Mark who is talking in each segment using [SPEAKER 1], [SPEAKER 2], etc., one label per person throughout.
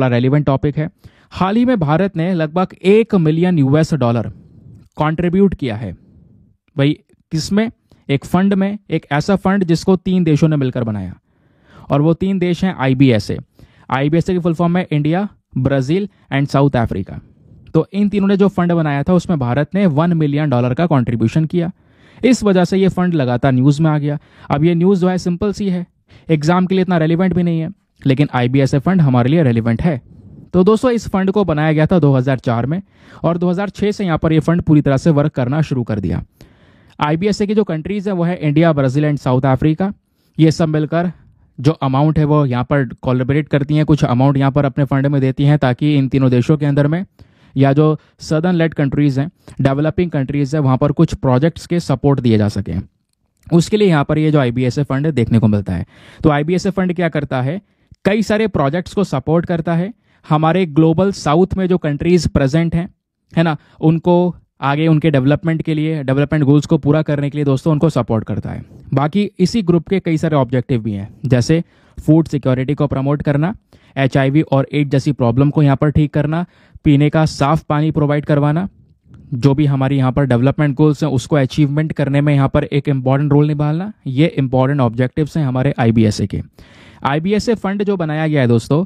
[SPEAKER 1] बड़ा relevant topic है हाल ही में भारत ने लगभग एक मिलियन यूएस डॉलर कंट्रीब्यूट किया है भाई किसमें एक फंड में एक ऐसा फंड जिसको तीन देशों ने मिलकर बनाया और वो तीन देश हैं IBSA IBSA I B S A की फुल फॉर्म है India Brazil and South Africa तो इन तीनों ने जो फंड बनाया था उसमें भारत ने वन मिलियन डॉलर का कॉन्ट्रीब्यूशन किया इस वजह से ये फंड लगातार न्यूज़ में आ गया अब ये न्यूज़ जो है सिंपल सी है एग्ज़ाम के लिए इतना रेलिवेंट भी नहीं है लेकिन आई फंड e हमारे लिए रेलिवेंट है तो दोस्तों इस फंड को बनाया गया था 2004 में और 2006 से यहाँ पर यह फंड पूरी तरह से वर्क करना शुरू कर दिया आईबीएसए e की जो कंट्रीज़ हैं वो है India Brazil and South Africa ये सब मिलकर जो अमाउंट है वो यहाँ पर कोलेबरेट करती हैं कुछ अमाउंट यहाँ पर अपने फंड में देती हैं ताकि इन तीनों देशों के अंदर में या जो सदर्न लेड कंट्रीज़ हैं डेवलपिंग कंट्रीज़ हैं वहाँ पर कुछ प्रोजेक्ट्स के सपोर्ट दिए जा सकें उसके लिए यहाँ पर ये जो आई फंड e देखने को मिलता है तो आई फंड क्या करता है कई सारे प्रोजेक्ट्स को सपोर्ट करता है हमारे ग्लोबल साउथ में जो कंट्रीज प्रेजेंट हैं है ना उनको आगे उनके डेवलपमेंट के लिए डेवलपमेंट गोल्स को पूरा करने के लिए दोस्तों उनको सपोर्ट करता है बाकी इसी ग्रुप के कई सारे ऑब्जेक्टिव भी हैं जैसे फूड सिक्योरिटी को प्रमोट करना एच और एड जैसी प्रॉब्लम को यहाँ पर ठीक करना पीने का साफ पानी प्रोवाइड करवाना जो भी हमारी यहाँ पर डेवलपमेंट गोल्स हैं उसको अचीवमेंट करने में यहाँ पर एक इम्पॉर्टेंट रोल निभाना ये इम्पॉर्टेंट ऑब्जेक्टिव्स हैं हमारे आई के आई फंड जो बनाया गया है दोस्तों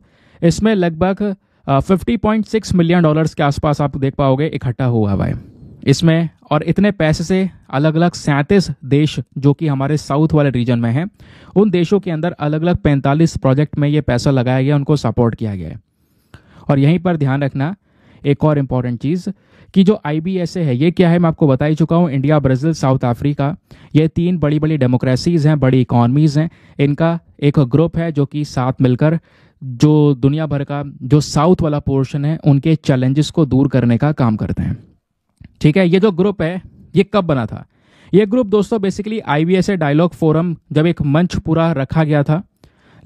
[SPEAKER 1] इसमें लगभग 50.6 मिलियन डॉलर्स के आसपास आप देख पाओगे इकट्ठा हुआ हुआ है इसमें और इतने पैसे से अलग अलग सैंतीस देश जो कि हमारे साउथ वाले रीजन में हैं उन देशों के अंदर अलग अलग पैंतालीस प्रोजेक्ट में ये पैसा लगाया गया उनको सपोर्ट किया गया है और यहीं पर ध्यान रखना एक और इम्पॉर्टेंट चीज़ कि जो आई है ये क्या है मैं आपको बता ही चुका हूँ इंडिया ब्राज़ील साउथ अफ्रीका ये तीन बड़ी बड़ी डेमोक्रेसीज़ हैं बड़ी इकॉनमीज़ हैं इनका एक ग्रुप है जो कि साथ मिलकर जो दुनिया भर का जो साउथ वाला पोर्शन है उनके चैलेंजेस को दूर करने का काम करते हैं ठीक है ये जो ग्रुप है ये कब बना था ये ग्रुप दोस्तों बेसिकली आई डायलॉग फोरम जब एक मंच पूरा रखा गया था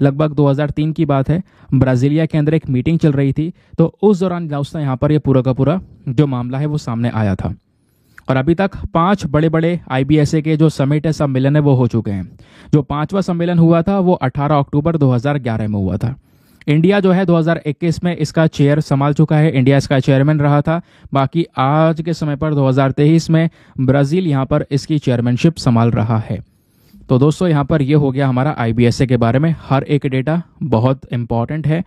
[SPEAKER 1] लगभग 2003 की बात है ब्राजीलिया के अंदर एक मीटिंग चल रही थी तो उस दौरान दोस्तों यहाँ पर ये पूरा का पूरा जो मामला है वो सामने आया था और अभी तक पांच बड़े बड़े आई के जो समिट है सम्मेलन है वो हो चुके हैं जो पांचवा सम्मेलन हुआ था वो 18 अक्टूबर 2011 में हुआ था इंडिया जो है 2021 में इसका चेयर संभाल चुका है इंडिया इसका चेयरमैन रहा था बाकी आज के समय पर 2023 में ब्राज़ील यहाँ पर इसकी चेयरमैनशिप संभाल रहा है तो दोस्तों यहाँ पर यह हो गया हमारा आई के बारे में हर एक डेटा बहुत इंपॉर्टेंट है